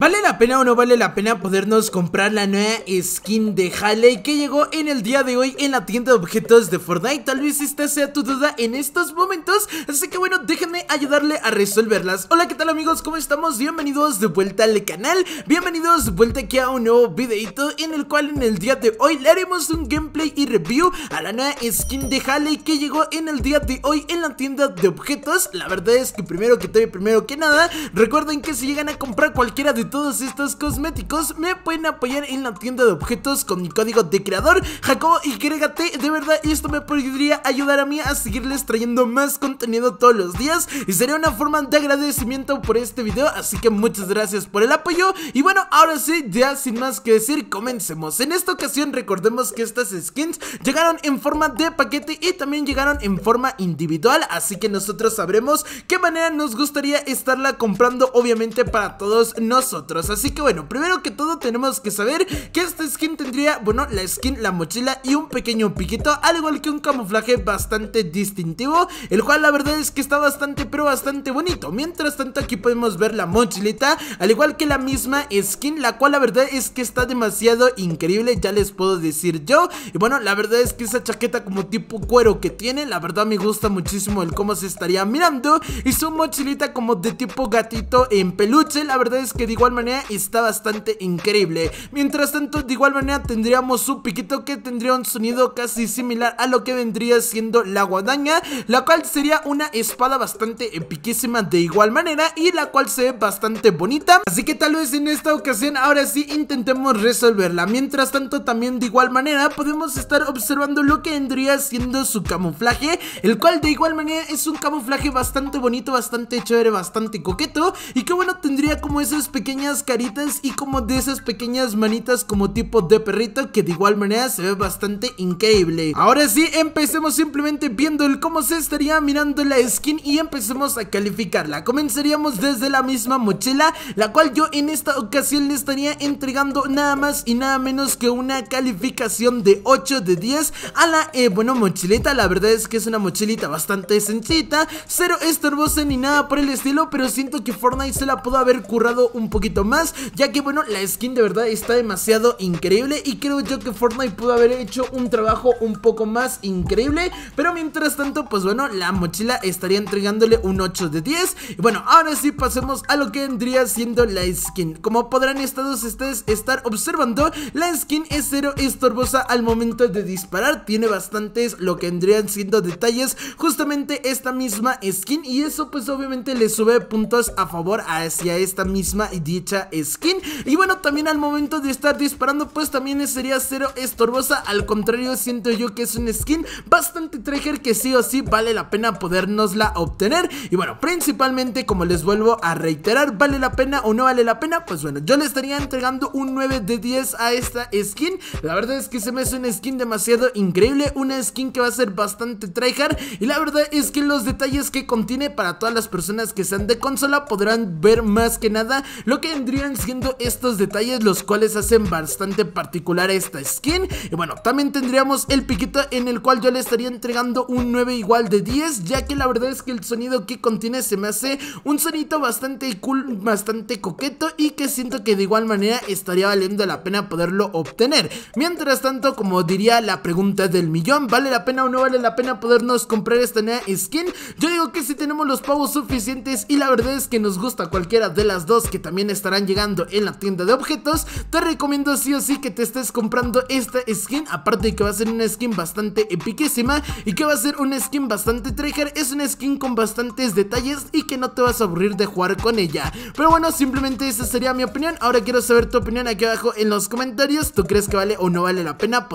¿Vale la pena o no vale la pena podernos comprar la nueva skin de Haley que llegó en el día de hoy en la tienda de objetos de Fortnite? Tal vez esta sea tu duda en estos momentos, así que bueno, déjenme ayudarle a resolverlas. Hola, ¿qué tal amigos? ¿Cómo estamos? Bienvenidos de vuelta al canal, bienvenidos de vuelta aquí a un nuevo videito en el cual en el día de hoy le haremos un gameplay y review a la nueva skin de Haley que llegó en el día de hoy en la tienda de objetos. La verdad es que primero que todo y primero que nada, recuerden que si llegan a comprar cualquiera de todos estos cosméticos, me pueden apoyar en la tienda de objetos con mi código de creador Jacobo y crégate De verdad, esto me podría ayudar a mí a seguirles trayendo más contenido todos los días y sería una forma de agradecimiento por este video. Así que muchas gracias por el apoyo. Y bueno, ahora sí, ya sin más que decir, comencemos. En esta ocasión, recordemos que estas skins llegaron en forma de paquete y también llegaron en forma individual. Así que nosotros sabremos qué manera nos gustaría estarla comprando, obviamente, para todos nosotros. Así que bueno, primero que todo tenemos que saber que esta skin tendría, bueno, la skin, la mochila y un pequeño piquito Al igual que un camuflaje bastante distintivo El cual la verdad es que está bastante, pero bastante bonito Mientras tanto aquí podemos ver la mochilita Al igual que la misma skin, la cual la verdad es que está demasiado increíble Ya les puedo decir yo Y bueno, la verdad es que esa chaqueta como tipo cuero que tiene La verdad me gusta muchísimo el cómo se estaría mirando Y su mochilita como de tipo gatito en peluche La verdad es que digo igual manera está bastante increíble. Mientras tanto, de igual manera tendríamos Su piquito que tendría un sonido casi similar a lo que vendría siendo la guadaña, la cual sería una espada bastante epiquísima de igual manera y la cual se ve bastante bonita. Así que tal vez en esta ocasión ahora sí intentemos resolverla. Mientras tanto, también de igual manera podemos estar observando lo que vendría siendo su camuflaje, el cual de igual manera es un camuflaje bastante bonito, bastante chévere, bastante coqueto y que bueno tendría como esos pequeños caritas y como de esas pequeñas manitas como tipo de perrito que de igual manera se ve bastante increíble. Ahora sí, empecemos simplemente viendo el cómo se estaría mirando la skin y empecemos a calificarla. Comenzaríamos desde la misma mochila, la cual yo en esta ocasión le estaría entregando nada más y nada menos que una calificación de 8 de 10 a la, eh, bueno, mochilita La verdad es que es una mochilita bastante sencita, cero estorbosa ni nada por el estilo, pero siento que Fortnite se la pudo haber currado un poquito más Ya que bueno, la skin de verdad está demasiado increíble Y creo yo que Fortnite pudo haber hecho un trabajo un poco más increíble Pero mientras tanto, pues bueno, la mochila estaría entregándole un 8 de 10 Y bueno, ahora sí pasemos a lo que vendría siendo la skin Como podrán estados ustedes estar observando La skin es cero estorbosa al momento de disparar Tiene bastantes lo que vendrían siendo detalles Justamente esta misma skin Y eso pues obviamente le sube puntos a favor hacia esta misma dicha skin Y bueno, también al momento de estar disparando pues también sería cero estorbosa Al contrario, siento yo que es una skin bastante Trajer que sí o sí vale la pena podernosla obtener Y bueno, principalmente como les vuelvo a reiterar, vale la pena o no vale la pena Pues bueno, yo le estaría entregando un 9 de 10 a esta skin La verdad es que se me hace una skin demasiado increíble Una skin que va a ser bastante trajer Y la verdad es que los detalles que contiene para todas las personas que sean de consola Podrán ver más que nada lo que que vendrían siendo estos detalles los cuales hacen bastante particular esta skin. Y bueno, también tendríamos el piquito en el cual yo le estaría entregando un 9 igual de 10, ya que la verdad es que el sonido que contiene se me hace un sonido bastante cool, bastante coqueto y que siento que de igual manera estaría valiendo la pena poderlo obtener. Mientras tanto, como diría la pregunta del millón, ¿vale la pena o no vale la pena podernos comprar esta nueva skin? Yo digo que si tenemos los pavos suficientes y la verdad es que nos gusta cualquiera de las dos que también estarán llegando en la tienda de objetos, te recomiendo sí o sí que te estés comprando esta skin, aparte de que va a ser una skin bastante epiquísima y que va a ser una skin bastante trigger es una skin con bastantes detalles y que no te vas a aburrir de jugar con ella. Pero bueno, simplemente esa sería mi opinión, ahora quiero saber tu opinión aquí abajo en los comentarios, ¿tú crees que vale o no vale la pena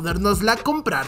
la comprar?